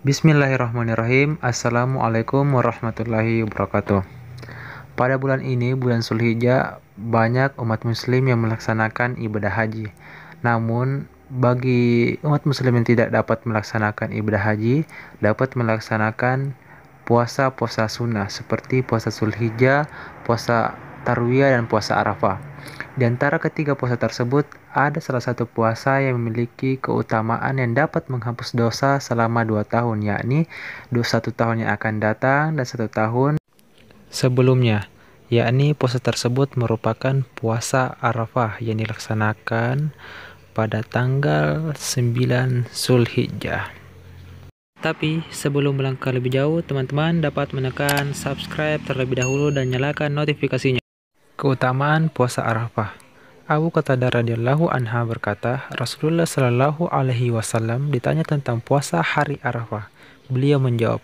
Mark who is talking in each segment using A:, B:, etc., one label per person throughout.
A: Bismillahirrahmanirrahim. Assalamualaikum warahmatullahi wabarakatuh. Pada bulan ini, bulan Sulhijjah, banyak umat muslim yang melaksanakan ibadah haji. Namun, bagi umat muslim yang tidak dapat melaksanakan ibadah haji, dapat melaksanakan puasa-puasa sunnah seperti puasa Sulhijjah, puasa Tarwiyah, dan puasa Arafah. Di antara ketiga puasa tersebut, ada salah satu puasa yang memiliki keutamaan yang dapat menghapus dosa selama dua tahun, yakni satu tahun yang akan datang dan satu tahun sebelumnya, yakni puasa tersebut merupakan puasa Arafah yang dilaksanakan pada tanggal 9 Zulhijjah. Tapi sebelum melangkah lebih jauh, teman-teman dapat menekan subscribe terlebih dahulu dan nyalakan notifikasinya. Keutamaan puasa Arafah. Abu Qatada radhiyallahu anha berkata, Rasulullah shallallahu alaihi wasallam ditanya tentang puasa hari Arafah. Beliau menjawab,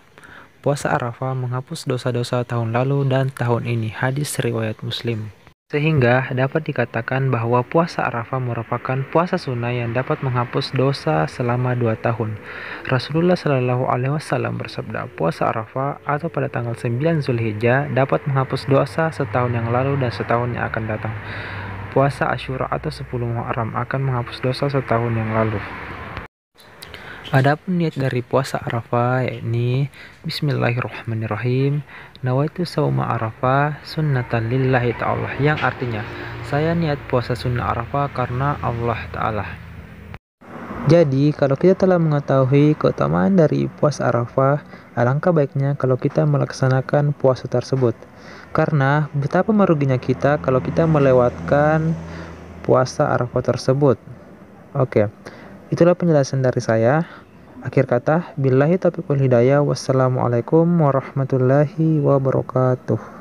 A: puasa Arafah menghapus dosa-dosa tahun lalu dan tahun ini. Hadis riwayat Muslim. Sehingga dapat dikatakan bahwa puasa Arafah merupakan puasa sunnah yang dapat menghapus dosa selama dua tahun. Rasulullah Shallallahu Alaihi Wasallam bersabda, puasa Arafah atau pada tanggal 9 Zulhijjah dapat menghapus dosa setahun yang lalu dan setahun yang akan datang. Puasa Ashura atau 10 Muharram akan menghapus dosa setahun yang lalu. Adapun niat dari puasa Arafah yakni Bismillahirrahmanirrahim Nawaitu sauma Arafah sunnatan lillahi ta'ala Yang artinya saya niat puasa sunnah Arafah karena Allah Ta'ala jadi, kalau kita telah mengetahui keutamaan dari puasa Arafah, alangkah baiknya kalau kita melaksanakan puasa tersebut. Karena betapa meruginya kita kalau kita melewatkan puasa Arafah tersebut. Oke. Okay. Itulah penjelasan dari saya. Akhir kata, billahi taufiq wal hidayah. Wassalamualaikum warahmatullahi wabarakatuh.